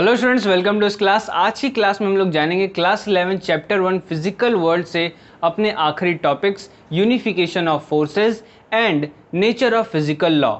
hello students welcome to इस class आज की क्लास में हम लोग जानेंगे क्लास 11 चैप्टर 1 फिजिकल वर्ल्ड से अपने आखिरी topics unification of forces and nature of physical law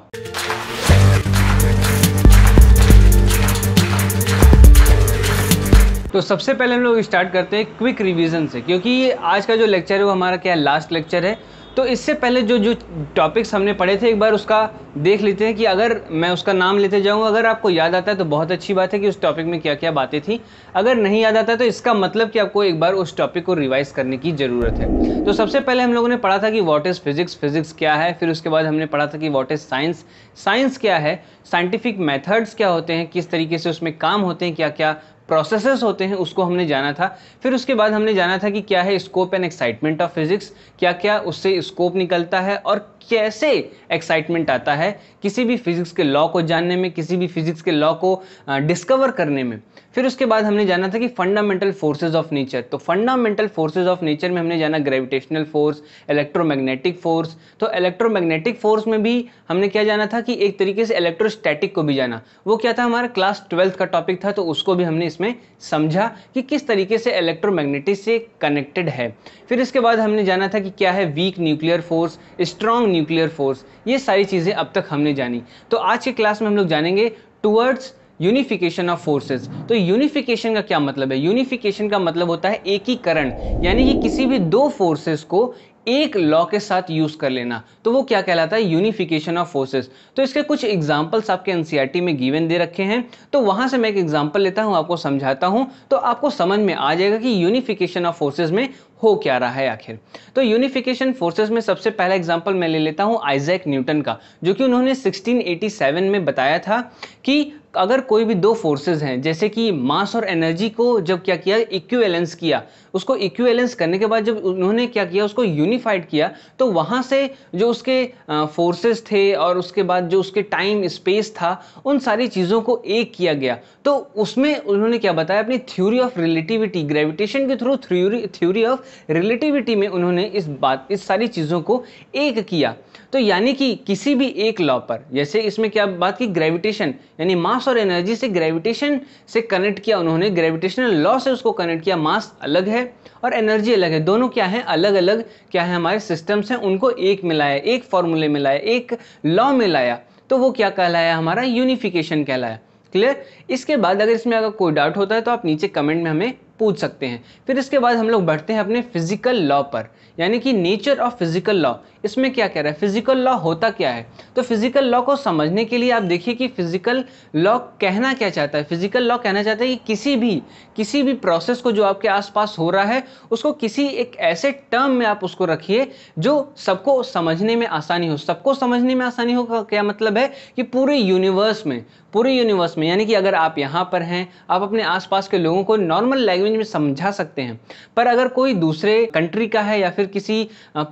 तो सबसे पहले हम लोग स्टार्ट करते हैं क्विक रिवीजन से क्योंकि आज का जो लेक्चर है वो हमारा क्या लास्ट लेक्चर है तो इससे पहले जो जो टॉपिक्स हमने पढ़े थे एक बार उसका देख लेते हैं कि अगर मैं उसका नाम लेते जाऊँ अगर आपको याद आता है तो बहुत अच्छी बात है कि उस टॉपिक में क्या क्या बातें थी अगर नहीं याद आता तो इसका मतलब कि आपको एक बार उस टॉपिक को रिवाइज करने की ज़रूरत है तो सबसे पहले हम लोगों ने पढ़ा था कि वॉट इज़ फिजिक्स फिजिक्स क्या है फिर उसके बाद हमने पढ़ा था कि वॉट इज़ साइंस साइंस क्या है साइंटिफिक मैथड्स क्या होते हैं किस तरीके से उसमें काम होते हैं क्या क्या प्रोसेस होते हैं उसको हमने जाना था फिर उसके बाद हमने जाना था कि क्या है scope and excitement of physics क्या क्या उससे स्कोप निकलता है और कैसे एक्साइटमेंट आता है किसी भी फिजिक्स के लॉ को जानने में किसी भी फिजिक्स के लॉ को डिस्कवर करने में फिर उसके बाद हमने जाना था कि फंडामेंटल फोर्सेज ऑफ नेचर तो फंडामेंटल फोर्सेज ऑफ नेचर में हमने जाना ग्रेविटेशनल फोर्स इलेक्ट्रोमैग्नेटिक फोर्स तो इलेक्ट्रोमैग्नेटिक फोर्स में भी हमने क्या जाना था कि एक तरीके से इलेक्ट्रोस्टैटिक को भी जाना वो क्या था हमारा क्लास ट्वेल्थ का टॉपिक था तो उसको भी हमने इसमें समझा कि किस तरीके से इलेक्ट्रोमैग्नेटिक से कनेक्टेड है फिर इसके बाद हमने जाना था कि क्या है weak nuclear force strong nuclear force ये सारी चीज़ें अब तक हमने जानी तो आज के क्लास में हम लोग जानेंगे टूवर्ड्स यूनिफिकेशन ऑफ फोर्सेस तो यूनिफिकेशन का क्या मतलब है यूनिफिकेशन का मतलब होता है एकीकरण यानी कि किसी भी दो फोर्सेस को एक लॉ के साथ यूज कर लेना तो वो क्या कहलाता है यूनिफिकेशन ऑफ फोर्सेस तो इसके कुछ एग्जांपल्स आपके एनसीईआरटी e में गिवन दे रखे हैं तो वहां से मैं एक एग्जांपल लेता हूं आपको समझाता हूं तो आपको समझ में आ जाएगा कि यूनिफिकेशन ऑफ फोर्सेस में हो क्या रहा है आखिर तो यूनिफिकेशन फोर्सेस में सबसे पहला एग्जांपल मैं ले लेता हूं आइजैक न्यूटन का जो कि उन्होंने 1687 में बताया था कि अगर कोई भी दो फोर्सेस हैं जैसे कि मास और एनर्जी को जब क्या किया इक्वेलेंस किया उसको इक्वेलेंस करने के बाद जब उन्होंने क्या किया उसको यूनिफाइड किया तो वहाँ से जो उसके फोर्सेस थे और उसके बाद जो उसके टाइम स्पेस था उन सारी चीज़ों को एक किया गया तो उसमें उन्होंने क्या बताया अपनी थ्योरी ऑफ रिलेटिविटी ग्रेविटेशन के through theory theory of relativity में उन्होंने इस बात इस सारी चीज़ों को एक किया तो यानी कि किसी भी एक लॉ पर जैसे इसमें क्या बात की ग्रेविटेशन यानी मास और एनर्जी से ग्रेविटेशन से कनेक्ट किया उन्होंने ग्रेविटेशनल लॉ से उसको कनेक्ट किया मास अलग है है और एनर्जी अलग है दोनों क्या है अलग अलग क्या है हमारे सिस्टम्स हैं उनको एक मिलाया एक फॉर्मूले मिलाया एक लॉ मिलाया तो वो क्या कहलाया हमारा यूनिफिकेशन कहलाया क्लियर इसके बाद अगर इसमें अगर कोई डाउट होता है तो आप नीचे कमेंट में हमें पूछ सकते हैं फिर इसके बाद हम लोग बढ़ते हैं अपने फिजिकल लॉ पर यानी कि नेचर ऑफ फिजिकल लॉ इसमें क्या कह रहा है फिजिकल लॉ होता क्या है तो फिजिकल लॉ को समझने के लिए आप देखिए कि फिजिकल लॉ कहना क्या चाहता है फिजिकल लॉ कहना चाहता है कि किसी भी किसी भी प्रोसेस को जो आपके आसपास हो रहा है उसको किसी एक ऐसे टर्म में आप उसको रखिए जो सबको समझने में आसानी हो सबको समझने में आसानी हो क्या मतलब है कि पूरे यूनिवर्स में पूरे यूनिवर्स में यानी कि अगर आप यहाँ पर हैं आप अपने आसपास के लोगों को नॉर्मल लैंग्वेज लैंग्वेज में समझा सकते हैं पर अगर कोई दूसरे कंट्री का है या फिर किसी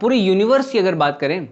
पूरी यूनिवर्स की अगर बात करें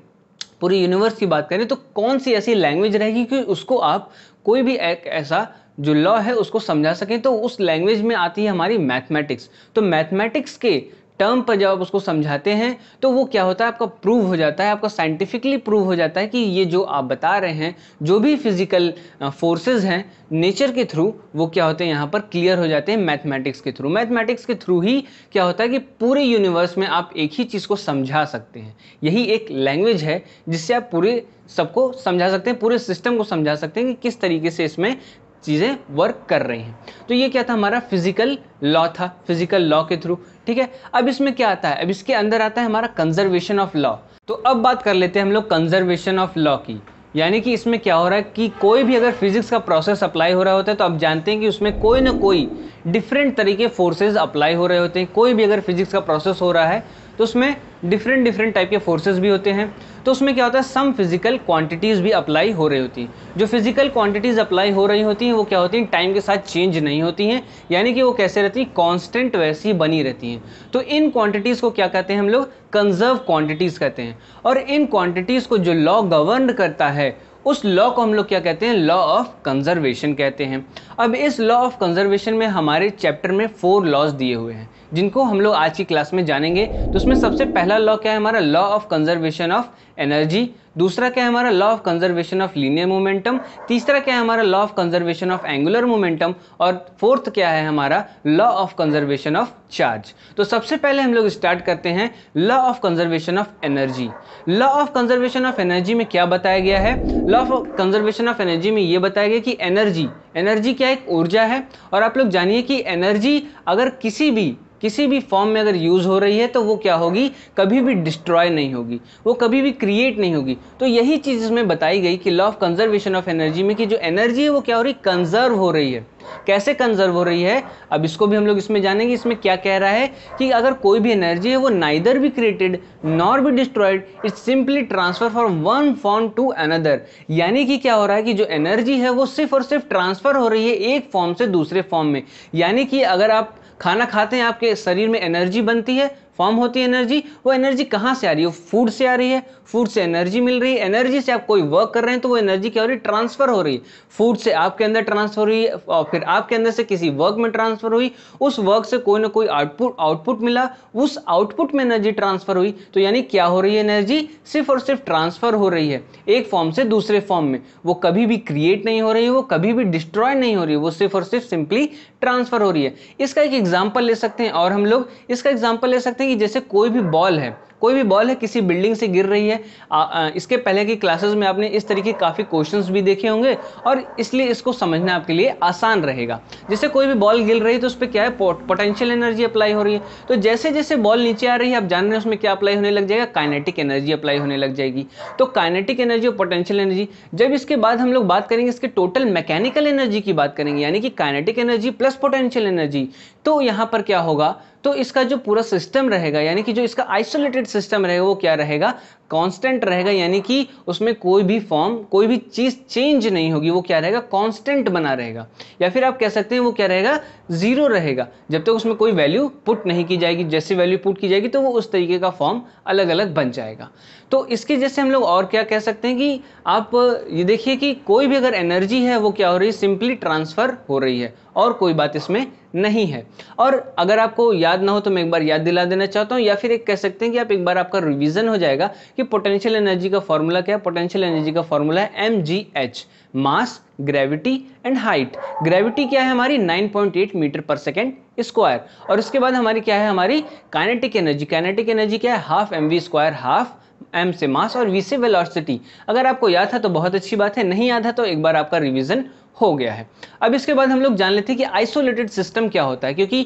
पूरी यूनिवर्स की बात करें तो कौन सी ऐसी लैंग्वेज रहेगी कि उसको आप कोई भी एक ऐसा जो लॉ है उसको समझा सकें तो उस लैंग्वेज में आती है हमारी मैथमेटिक्स तो मैथमेटिक्स के टर्म पर जब आप उसको समझाते हैं तो वो क्या होता है आपका प्रूव हो जाता है आपका साइंटिफिकली प्रूव हो जाता है कि ये जो आप बता रहे हैं जो भी फिजिकल फोर्सेज हैं नेचर के थ्रू वो क्या होते हैं यहाँ पर क्लियर हो जाते हैं मैथमेटिक्स के थ्रू मैथमेटिक्स के थ्रू ही क्या होता है कि पूरे यूनिवर्स में आप एक ही चीज़ को समझा सकते हैं यही एक लैंग्वेज है जिससे आप पूरे सबको समझा सकते हैं पूरे सिस्टम को समझा सकते हैं कि किस तरीके से इसमें चीज़ें वर्क कर रही हैं तो ये क्या था हमारा फिजिकल लॉ था फिजिकल लॉ के थ्रू ठीक है अब इसमें क्या आता है अब इसके अंदर आता है हमारा कंजर्वेशन ऑफ लॉ तो अब बात कर लेते हैं हम लोग कंजर्वेशन ऑफ लॉ की यानी कि इसमें क्या हो रहा है कि कोई भी अगर फिजिक्स का प्रोसेस अप्लाई हो रहा होता है तो आप जानते हैं कि उसमें कोई ना कोई डिफरेंट तरीके फोर्सेज अप्लाई हो रहे होते हैं कोई भी अगर फिजिक्स का प्रोसेस हो रहा है तो उसमें डिफरेंट डिफरेंट टाइप के फोर्सेज भी होते हैं तो उसमें क्या होता है सम फिज़िकल क्वांटिटीज़ भी अप्लाई हो रही होती हैं जो फिज़िकल क्वांटिटीज़ अप्लाई हो रही होती हैं वो क्या होती हैं टाइम के साथ चेंज नहीं होती हैं यानी कि वो कैसे रहती हैं कॉन्स्टेंट वैसी बनी रहती हैं तो इन क्वांटिटीज़ को क्या कहते हैं हम लोग कंजर्व क्वांटिटीज़ कहते हैं और इन क्वांटिटीज़ को जो लॉ गवर्न करता है उस लॉ को हम लोग क्या कहते हैं लॉ ऑफ कंजर्वेशन कहते हैं अब इस लॉ ऑफ कंजर्वेशन में हमारे चैप्टर में फोर लॉज दिए हुए हैं जिनको हम लोग आज की क्लास में जानेंगे तो उसमें सबसे पहला लॉ क्या है हमारा law of conservation of energy दूसरा क्या है हमारा law of conservation of linear momentum तीसरा क्या है हमारा law of conservation of angular momentum और फोर्थ क्या है हमारा law of conservation of charge तो सबसे पहले हम लोग स्टार्ट करते हैं law of conservation of energy law of conservation of energy में क्या बताया गया है law of conservation of energy में यह बताया गया कि एनर्जी एनर्जी क्या एक ऊर्जा है और आप लोग जानिए कि एनर्जी अगर किसी भी किसी भी फॉर्म में अगर यूज़ हो रही है तो वो क्या होगी कभी भी डिस्ट्रॉय नहीं होगी वो कभी भी क्रिएट नहीं होगी तो यही चीज़ इसमें बताई गई कि law of conservation of energy में कि जो एनर्जी है वो क्या हो रही कंजर्व हो रही है कैसे कंजर्व हो रही है अब इसको भी हम लोग इसमें जानेंगे इसमें क्या कह रहा है कि अगर कोई भी एनर्जी है वो नाइदर भी क्रिएटेड नॉर भी destroyed it's simply transfer from one form to another यानी कि क्या हो रहा है कि जो एनर्जी है वो सिर्फ और सिर्फ ट्रांसफर हो रही है एक फॉर्म से दूसरे फॉर्म में यानी कि अगर आप खाना खाते हैं आपके शरीर में एनर्जी बनती है फॉर्म होती है एनर्जी वो एनर्जी कहाँ से आ रही है फूड से आ रही है फूड से एनर्जी मिल रही है एनर्जी से आप कोई वर्क कर रहे हैं तो वो एनर्जी क्या हो रही है ट्रांसफर हो रही है फूड से आपके अंदर ट्रांसफर हुई और फिर आपके अंदर से किसी वर्क में ट्रांसफर हुई उस वर्क से कोई ना कोई आउटपुट आउटपुट मिला उस आउटपुट में एनर्जी ट्रांसफर हुई तो यानी क्या हो रही है एनर्जी सिर्फ और सिर्फ ट्रांसफर हो रही है एक फॉर्म से दूसरे फॉर्म में वो कभी भी क्रिएट नहीं हो रही है वो कभी भी डिस्ट्रॉय नहीं हो रही है वो सिर्फ और सिर्फ सिंपली ट्रांसफर हो रही है इसका एक एग्जाम्पल ले सकते हैं और हम लोग इसका एग्जाम्पल ले सकते हैं हैं कि जैसे कोई भी बॉल है कोई भी बॉल है किसी बिल्डिंग से गिर रही है आ, आ, इसके पहले की क्लासेस में आपने इस तरीके काफ़ी क्वेश्चंस भी देखे होंगे और इसलिए इसको समझना आपके लिए आसान रहेगा जैसे कोई भी बॉल गिर रही है तो उस पर क्या है पोटेंशियल एनर्जी अप्लाई हो रही है तो जैसे जैसे बॉल नीचे आ रही है आप जान रहे हैं उसमें क्या अप्लाई होने लग जाएगा काइनेटिक एनर्जी अप्लाई होने लग जाएगी तो काइनेटिक एनर्जी और पोटेंशियल एनर्जी जब इसके बाद हम लोग बात करेंगे इसके टोटल मैकेनिकल एनर्जी की बात करेंगे यानी कि kinetic energy plus potential energy तो यहाँ पर क्या होगा तो इसका जो पूरा सिस्टम रहेगा यानी कि जो इसका आइसोलेटेड सिस्टम रहेगा वो क्या रहेगा कांस्टेंट रहेगा यानी कि उसमें कोई भी फॉर्म कोई भी चीज़ चेंज नहीं होगी वो क्या रहेगा कांस्टेंट बना रहेगा या फिर आप कह सकते हैं वो क्या रहेगा ज़ीरो रहेगा जब तक तो उसमें कोई वैल्यू पुट नहीं की जाएगी जैसे वैल्यू पुट की जाएगी तो वो उस तरीके का फॉर्म अलग अलग बन जाएगा तो इसके जैसे हम लोग और क्या कह सकते हैं कि आप ये देखिए कि कोई भी अगर एनर्जी है वो क्या हो रही है सिंपली ट्रांसफ़र हो रही है और कोई बात इसमें नहीं है और अगर आपको याद ना हो तो मैं एक बार याद दिला देना चाहता हूँ या फिर एक कह सकते हैं कि आप एक बार आपका रिविजन हो जाएगा कि पोटेंशियल एनर्जी का फॉर्मूला क्या है पोटेंशियल एनर्जी का फॉर्मूला है M G H mass gravity and height gravity क्या है हमारी 9.8 मीटर पर सेकेंड स्क्वायर और उसके बाद हमारी क्या है हमारी काइनेटिक एनर्जी काइनेटिक एनर्जी क्या है half M V square half M से मास और वी से वेलोसिटी अगर आपको याद था तो बहुत अच्छी बात है नहीं याद है तो एक बार आपका रिविजन हो गया है अब इसके बाद हम लोग जान लेते हैं कि आइसोलेटेड सिस्टम क्या होता है क्योंकि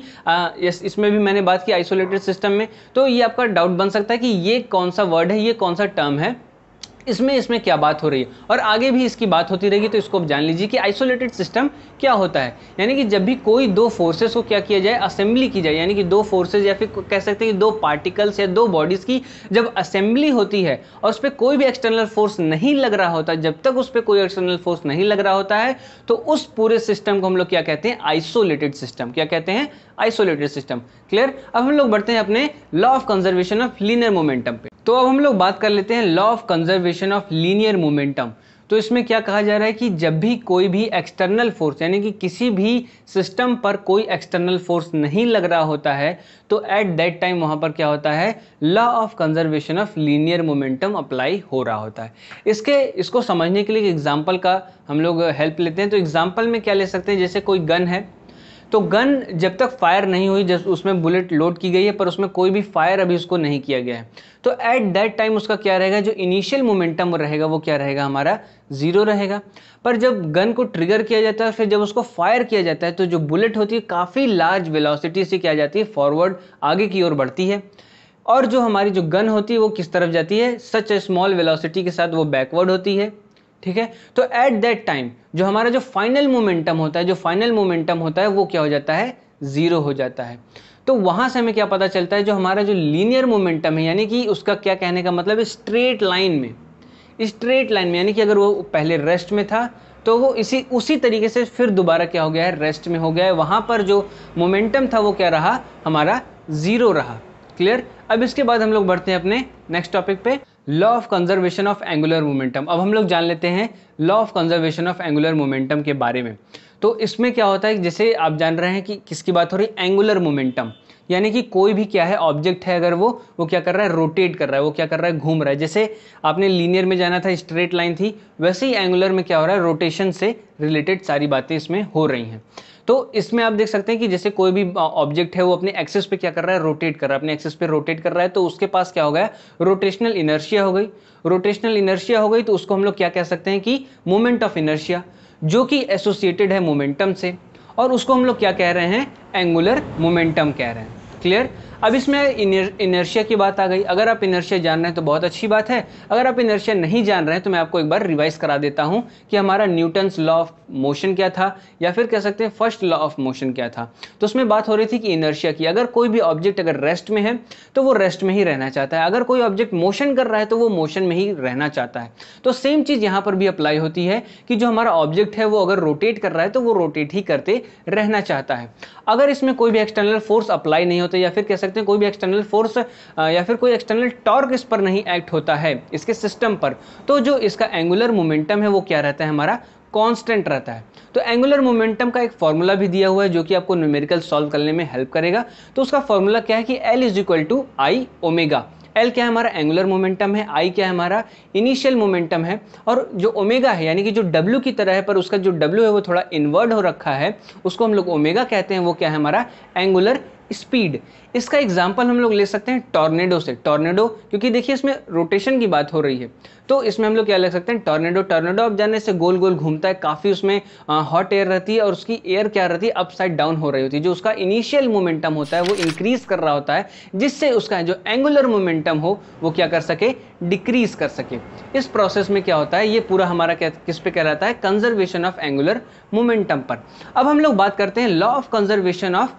इसमें भी मैंने बात की आइसोलेटेड सिस्टम में तो ये आपका डाउट बन सकता है कि ये कौन सा वर्ड है ये कौन सा टर्म है इसमें इसमें क्या बात हो रही है और आगे भी इसकी बात होती रहेगी तो इसको आप जान लीजिए कि आइसोलेटेड सिस्टम क्या होता है यानी कि जब भी कोई दो फोर्सेस को क्या किया जाए असेंबली की जाए यानी कि दो फोर्सेज या फिर कह सकते हैं कि दो पार्टिकल्स या दो बॉडीज़ की जब असेंबली होती है और उस पर कोई भी एक्सटर्नल फोर्स नहीं लग रहा होता जब तक उस पर कोई एक्सटर्नल फोर्स नहीं लग रहा होता है तो उस पूरे सिस्टम को हम लोग क्या कहते हैं आइसोलेटेड सिस्टम क्या कहते हैं आइसोलेटेड सिस्टम क्लियर अब हम लोग बढ़ते हैं अपने law of conservation of linear momentum पे तो अब हम लोग बात कर लेते हैं law of conservation of linear momentum तो इसमें क्या कहा जा रहा है कि जब भी कोई भी एक्सटर्नल फोर्स यानी कि किसी भी सिस्टम पर कोई एक्सटर्नल फोर्स नहीं लग रहा होता है तो एट दैट टाइम वहाँ पर क्या होता है law of conservation of linear momentum apply हो रहा होता है इसके इसको समझने के लिए एग्जाम्पल का हम लोग हेल्प लेते हैं तो एग्जाम्पल में क्या ले सकते हैं जैसे कोई गन है तो गन जब तक फायर नहीं हुई जब उसमें बुलेट लोड की गई है पर उसमें कोई भी फायर अभी उसको नहीं किया गया है तो एट दैट टाइम उसका क्या रहेगा जो इनिशियल मोमेंटम रहेगा वो क्या रहेगा हमारा ज़ीरो रहेगा पर जब गन को ट्रिगर किया जाता है फिर जब उसको फायर किया जाता है तो जो बुलेट होती है काफ़ी लार्ज वेलोसिटी से क्या जाती है फॉरवर्ड आगे की ओर बढ़ती है और जो हमारी जो गन होती है वो किस तरफ जाती है सच ए स्मॉल वेलोसिटी के साथ वो बैकवर्ड होती है ठीक है तो एट दैट टाइम जो हमारा जो फाइनल मोमेंटम होता है जो फाइनल मोमेंटम होता है वो क्या हो जाता है ज़ीरो हो जाता है तो वहां से हमें क्या पता चलता है जो हमारा जो लीनियर मोमेंटम है यानी कि उसका क्या कहने का मतलब स्ट्रेट लाइन में स्ट्रेट लाइन में यानी कि अगर वो पहले रेस्ट में था तो वो इसी उसी तरीके से फिर दोबारा क्या हो गया है रेस्ट में हो गया है वहाँ पर जो मोमेंटम था वो क्या रहा हमारा ज़ीरो रहा क्लियर अब इसके बाद हम लोग बढ़ते हैं अपने नेक्स्ट टॉपिक पे law of conservation of angular momentum अब हम लोग जान लेते हैं law of conservation of angular momentum के बारे में तो इसमें क्या होता है जैसे आप जान रहे हैं कि किसकी बात हो रही है एंगुलर मोमेंटम यानी कि कोई भी क्या है ऑब्जेक्ट है अगर वो वो क्या कर रहा है रोटेट कर रहा है वो क्या कर रहा है घूम रहा है जैसे आपने लीनियर में जाना था स्ट्रेट लाइन थी वैसे ही एंगुलर में क्या हो रहा है रोटेशन से रिलेटेड सारी बातें इसमें हो रही हैं तो इसमें आप देख सकते हैं कि जैसे कोई भी ऑब्जेक्ट है वो अपने एक्सेस पे क्या कर रहा है रोटेट कर रहा है अपने एक्सेस पे रोटेट कर रहा है तो उसके पास क्या हो गया रोटेशनल इनर्शिया हो गई रोटेशनल इनर्शिया हो गई तो उसको हम लोग क्या कह सकते हैं कि मोमेंट ऑफ इनर्शिया जो कि एसोसिएटेड है मोमेंटम से और उसको हम लोग क्या कह रहे हैं एंगुलर मोमेंटम कह रहे हैं क्लियर अब इसमें इनर्शिया की बात आ गई अगर आप इनर्शिया जान रहे हैं तो बहुत अच्छी बात है अगर आप इनर्शिया नहीं जान रहे हैं तो मैं आपको एक बार रिवाइज करा देता हूँ कि हमारा न्यूटन्स लॉ ऑफ मोशन क्या था या फिर कह सकते हैं फर्स्ट लॉ ऑफ मोशन क्या था तो उसमें बात हो रही थी कि इनर्शिया की अगर कोई भी ऑब्जेक्ट अगर रेस्ट में है तो वो रेस्ट में ही रहना चाहता है अगर कोई ऑब्जेक्ट मोशन कर रहा है तो वो मोशन में ही रहना चाहता है तो सेम चीज़ यहाँ पर भी अप्लाई होती है कि जो हमारा ऑब्जेक्ट है वो अगर रोटेट कर रहा है तो वो रोटेट ही करते रहना चाहता है अगर इसमें कोई भी एक्सटर्नल फोर्स अप्लाई नहीं होता या फिर कह सकते हैं कोई भी एक्सटर्नल फोर्स या फिर कोई एक्सटर्नल टॉर्क इस पर नहीं एक्ट होता है इसके सिस्टम पर तो जो इसका एंगुलर मोमेंटम है वो क्या रहता है हमारा कांस्टेंट रहता है तो एंगुलर मोमेंटम का एक फॉर्मूला भी दिया हुआ है जो कि आपको न्यूमेरिकल सॉल्व करने में हेल्प करेगा तो उसका फॉर्मूला क्या है कि L is equal to I omega L क्या हमारा एंगुलर मोमेंटम है आई क्या हमारा इनिशियल मोमेंटम है और जो ओमेगा है यानी कि जो डब्ल्यू की तरह है पर उसका जो डब्ल्यू है वो थोड़ा इन्वर्ड हो रखा है उसको हम लोग ओमेगा कहते हैं वो क्या है हमारा एंगुलर स्पीड इसका एग्जाम्पल हम लोग ले सकते हैं टॉर्नेडो से टॉर्नेडो क्योंकि देखिए इसमें रोटेशन की बात हो रही है तो इसमें हम लोग क्या लिख सकते हैं टॉर्नेडो टॉर्नेडो अब जाने से गोल गोल घूमता है काफ़ी उसमें हॉट एयर रहती है और उसकी एयर क्या रहती है अपसाइड डाउन हो रही होती है जो उसका इनिशियल मोमेंटम होता है वो इंक्रीज कर रहा होता है जिससे उसका जो एंगुलर मोमेंटम हो वो क्या कर सके डिक्रीज कर सके इस प्रोसेस में क्या होता है ये पूरा हमारा क्या किस पे रहा है कंजर्वेशन ऑफ एंगुलर मोमेंटम पर अब हम लोग बात करते हैं law of conservation of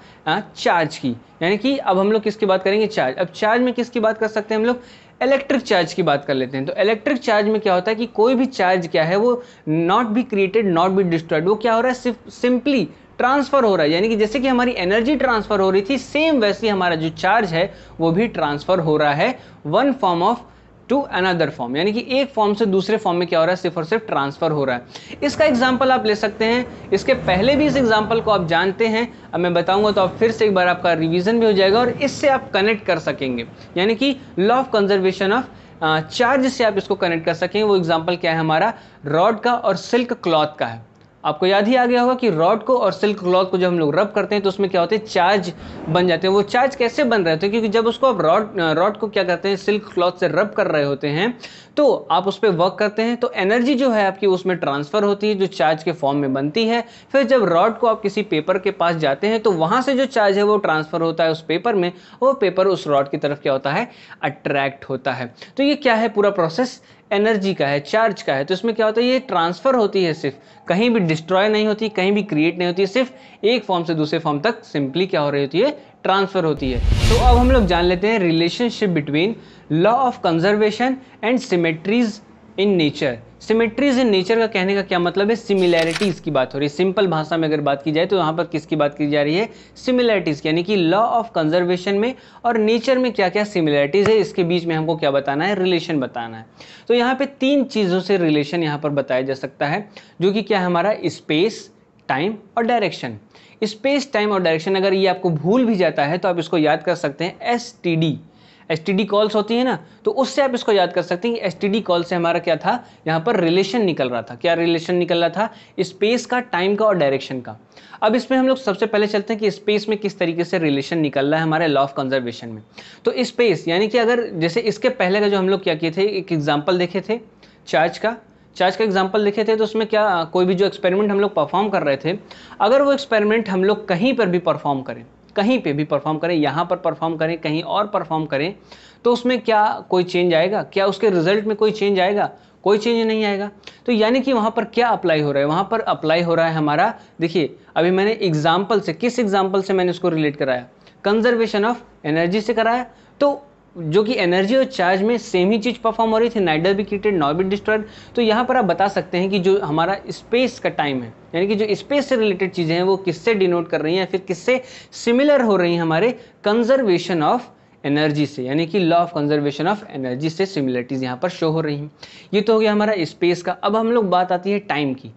charge की यानी कि अब हम लोग किसकी बात करेंगे चार्ज अब चार्ज में किसकी बात कर सकते हैं हम लोग इलेक्ट्रिक चार्ज की बात कर लेते हैं तो इलेक्ट्रिक चार्ज में क्या होता है कि कोई भी चार्ज क्या है वो not be created not be destroyed वो क्या हो रहा है सिर्फ सिंपली ट्रांसफर हो रहा है यानी कि जैसे कि हमारी एनर्जी ट्रांसफर हो रही थी सेम वैसे हमारा जो चार्ज है वो भी ट्रांसफर हो रहा है one form of to another form यानी कि एक फॉर्म से दूसरे फॉर्म में क्या हो रहा है सिर्फ और सिर्फ ट्रांसफर हो रहा है इसका एग्जाम्पल आप ले सकते हैं इसके पहले भी इस एग्जाम्पल को आप जानते हैं अब मैं बताऊंगा तो आप फिर से एक बार आपका रिविजन भी हो जाएगा और इससे आप कनेक्ट कर सकेंगे यानी कि law of conservation of charge से आप इसको कनेक्ट कर सकेंगे वो एग्जाम्पल क्या है हमारा रॉड का और सिल्क क्लॉथ का है आपको याद ही आ गया होगा कि रॉड को और सिल्क क्लॉथ को जब हम लोग रब करते हैं तो उसमें क्या होते हैं चार्ज बन जाते हैं वो चार्ज कैसे बन रहे होते हैं क्योंकि जब उसको आप रॉड रॉड को क्या करते हैं सिल्क क्लॉथ से रब कर रहे होते हैं तो आप उस पर वर्क करते हैं तो एनर्जी जो है आपकी उसमें ट्रांसफ़र होती है जो चार्ज के फॉर्म में बनती है फिर जब रॉड को आप किसी पेपर के पास जाते हैं तो वहाँ से जो चार्ज है वो ट्रांसफ़र होता है उस पेपर में वो पेपर उस रॉड की तरफ क्या होता है अट्रैक्ट होता है तो ये क्या है पूरा प्रोसेस एनर्जी का है चार्ज का है तो इसमें क्या होता है ये ट्रांसफ़र होती है सिर्फ कहीं भी डिस्ट्रॉय नहीं होती कहीं भी क्रिएट नहीं होती सिर्फ एक फॉर्म से दूसरे फॉर्म तक सिंपली क्या हो रही होती है ट्रांसफ़र होती है तो अब हम लोग जान लेते हैं relationship between law of conservation and symmetries in nature symmetries in nature का कहने का क्या मतलब है सिमिलैरिटीज की बात हो रही है सिंपल भाषा में अगर बात की जाए तो यहाँ पर किसकी बात की जा रही है सिमिलैरिटीज यानी कि लॉ ऑफ कंजर्वेशन में और नेचर में क्या क्या सिमिलैरिटीज है इसके बीच में हमको क्या बताना है रिलेशन बताना है तो यहाँ पे तीन चीज़ों से रिलेशन यहाँ पर बताया जा सकता है जो कि क्या है हमारा स्पेस टाइम और डायरेक्शन स्पेस टाइम और डायरेक्शन अगर ये आपको भूल भी जाता है तो आप इसको याद कर सकते हैं S T D S calls होती है ना तो उससे आप इसको याद कर सकते हैं कि एस कॉल से हमारा क्या था यहाँ पर रिलेशन निकल रहा था क्या रिलेशन निकल रहा था स्पेस का टाइम का और डायरेक्शन का अब इसमें हम लोग सबसे पहले चलते हैं कि स्पेस में किस तरीके से रिलेशन निकल रहा है हमारे लॉ ऑफ कंजर्वेशन में तो स्पेस यानी कि अगर जैसे इसके पहले का जो हम लोग क्या किए थे एक एग्जाम्पल देखे थे चार्ज का चार्ज का एग्जाम्पल देखे थे तो उसमें क्या कोई भी जो एक्सपेरिमेंट हम लोग परफॉर्म कर रहे थे अगर वो एक्सपेरिमेंट हम लोग कहीं पर भी परफॉर्म करें कहीं पे भी परफॉर्म करें यहाँ पर परफॉर्म करें कहीं और परफॉर्म करें तो उसमें क्या कोई चेंज आएगा क्या उसके रिजल्ट में कोई चेंज आएगा कोई चेंज नहीं आएगा तो यानी कि वहाँ पर क्या अप्लाई हो रहा है वहाँ पर अप्लाई हो रहा है हमारा देखिए अभी मैंने एग्जाम्पल से किस एग्जाम्पल से मैंने उसको रिलेट कराया कंजर्वेशन ऑफ एनर्जी से कराया तो जो कि एनर्जी और चार्ज में सेम ही चीज़ परफॉर्म हो रही थी नाइडर भी क्रिएटेड नॉट भी डिस्ट्रॉयड तो यहाँ पर आप बता सकते हैं कि जो हमारा स्पेस का टाइम है यानी कि जो स्पेस से रिलेटेड चीज़ें हैं वो किससे डिनोट कर रही हैं या फिर किससे सिमिलर हो रही हैं हमारे कंजर्वेशन ऑफ एनर्जी से यानी कि law of conservation of energy से सिमिलरिटीज़ यहाँ पर शो हो रही हैं ये तो हो गया हमारा स्पेस का अब हम लोग बात आती है टाइम की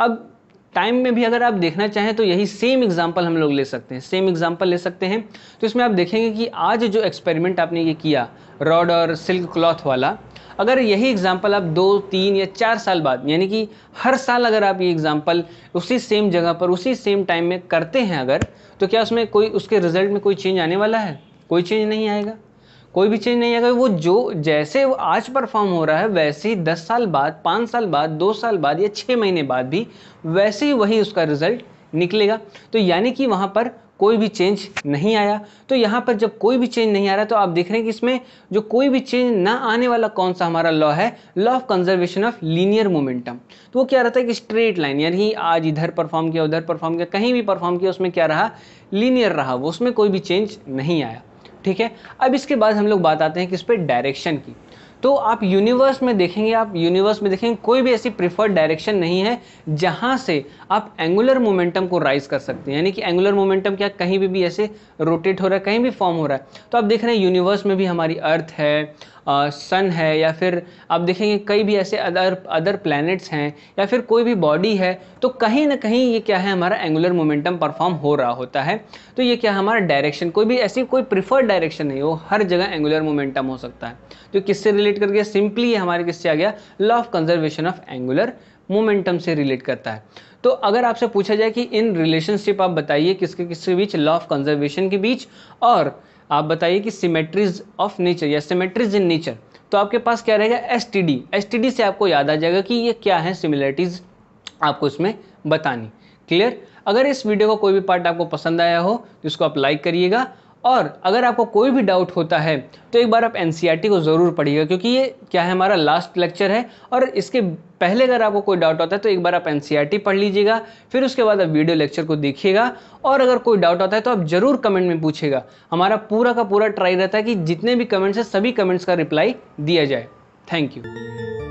अब टाइम में भी अगर आप देखना चाहें तो यही सेम एग्जाम्पल हम लोग ले सकते हैं सेम एग्जाम्पल ले सकते हैं तो इसमें आप देखेंगे कि आज जो एक्सपेरिमेंट आपने ये किया रॉड और सिल्क क्लॉथ वाला अगर यही एग्जाम्पल आप दो तीन या चार साल बाद यानी कि हर साल अगर आप ये एग्जाम्पल उसी सेम जगह पर उसी सेम टाइम में करते हैं अगर तो क्या उसमें कोई उसके रिजल्ट में कोई चेंज आने वाला है कोई चेंज नहीं आएगा कोई भी चेंज नहीं आएगा वो जो जैसे वो आज परफॉर्म हो रहा है वैसे ही दस साल बाद पाँच साल बाद दो साल बाद या छः महीने बाद भी वैसे ही वही उसका रिजल्ट निकलेगा तो यानी कि वहाँ पर कोई भी चेंज नहीं आया तो यहाँ पर जब कोई भी चेंज नहीं आ रहा तो आप देख रहे हैं कि इसमें जो कोई भी चेंज ना आने वाला कौन सा हमारा लॉ है law of conservation of linear momentum तो वो क्या रहता है कि स्ट्रेट लाइन यानी आज इधर परफॉर्म किया उधर परफॉर्म किया कहीं भी परफॉर्म किया उसमें क्या रहा लीनियर रहा वो उसमें कोई भी चेंज नहीं आया ठीक है अब इसके बाद हम लोग बात आते हैं किस पे डायरेक्शन की तो आप यूनिवर्स में देखेंगे आप यूनिवर्स में देखेंगे कोई भी ऐसी प्रिफर्ड डायरेक्शन नहीं है जहाँ से आप एंगुलर मोमेंटम को राइज कर सकते हैं यानी कि एंगुलर मोमेंटम क्या कहीं भी भी ऐसे रोटेट हो रहा है कहीं भी फॉर्म हो रहा है तो आप देख रहे हैं यूनिवर्स में भी हमारी अर्थ है सन है या फिर आप देखेंगे कई भी ऐसे अदर अदर प्लैनेट्स हैं या फिर कोई भी बॉडी है तो कहीं ना कहीं ये क्या है हमारा एंगुलर मोमेंटम परफॉर्म हो रहा होता है तो ये क्या हमारा डायरेक्शन कोई भी ऐसी कोई प्रिफर्ड डायरेक्शन नहीं हो हर जगह एंगुलर मोमेंटम हो सकता है तो किससे रिलेट कर गया सिंपली हमारे किससे आ गया law of conservation of angular momentum से रिलेट करता है तो अगर आपसे पूछा जाए कि इन रिलेशनशिप आप बताइए किसके किसके बीच लॉ ऑफ कंजर्वेशन के बीच और आप बताइए कि सिमेट्रीज ऑफ नेचर या सिमेट्रीज इन नेचर तो आपके पास क्या रहेगा S T D S T D से आपको याद आ जाएगा कि ये क्या है सिमिलरिटीज़ आपको इसमें बतानी क्लियर अगर इस वीडियो का कोई भी पार्ट आपको पसंद आया हो तो इसको आप लाइक करिएगा और अगर आपको कोई भी डाउट होता है तो एक बार आप एन e को ज़रूर पढ़िएगा क्योंकि ये क्या है हमारा लास्ट लेक्चर है और इसके पहले अगर आपको कोई डाउट होता है तो एक बार आप एन e पढ़ लीजिएगा फिर उसके बाद आप वीडियो लेक्चर को देखिएगा और अगर कोई डाउट आता है तो आप ज़रूर कमेंट में पूछेगा हमारा पूरा का पूरा ट्राई रहता है कि जितने भी कमेंट्स हैं सभी कमेंट्स का रिप्लाई दिया जाए थैंक यू